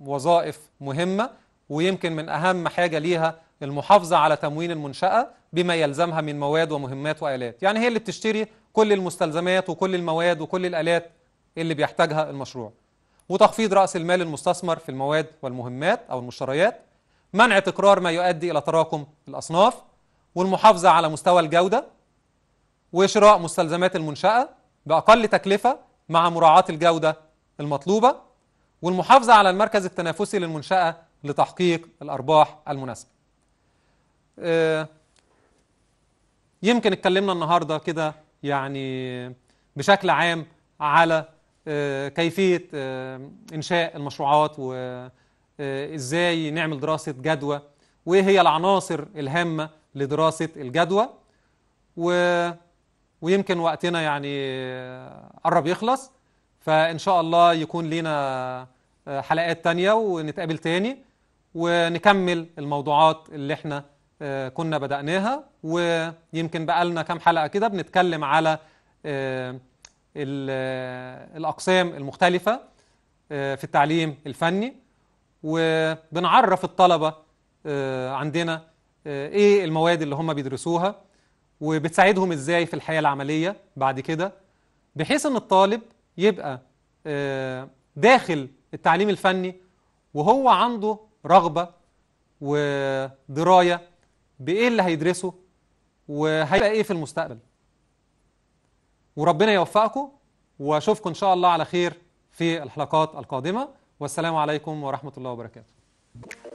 وظائف مهمة ويمكن من أهم حاجة ليها المحافظة على تموين المنشأة بما يلزمها من مواد ومهمات وآلات يعني هي اللي بتشتري كل المستلزمات وكل المواد وكل الآلات اللي بيحتاجها المشروع وتخفيض رأس المال المستثمر في المواد والمهمات أو المشتريات منع تكرار ما يؤدي إلى تراكم الأصناف والمحافظة على مستوى الجودة وشراء مستلزمات المنشأة بأقل تكلفة مع مراعاة الجودة المطلوبة والمحافظة على المركز التنافسي للمنشأة لتحقيق الأرباح المناسبة آه، يمكن اتكلمنا النهاردة كده يعني بشكل عام على آه، كيفية آه، إنشاء المشروعات وإزاي آه، نعمل دراسة جدوى وإيه هي العناصر الهامة لدراسة الجدوى و... ويمكن وقتنا يعني قرب يخلص فإن شاء الله يكون لنا حلقات تانية ونتقابل تاني ونكمل الموضوعات اللي احنا آه، كنا بدأناها ويمكن بقالنا كام حلقة كده بنتكلم على آه، الأقسام المختلفة آه، في التعليم الفني وبنعرف الطلبة عندنا إيه المواد اللي هم بيدرسوها وبتساعدهم إزاي في الحياة العملية بعد كده بحيث أن الطالب يبقى داخل التعليم الفني وهو عنده رغبة ودراية بايه اللي هيدرسه وهيبقى ايه في المستقبل وربنا يوفقكم واشوفكم ان شاء الله على خير في الحلقات القادمه والسلام عليكم ورحمه الله وبركاته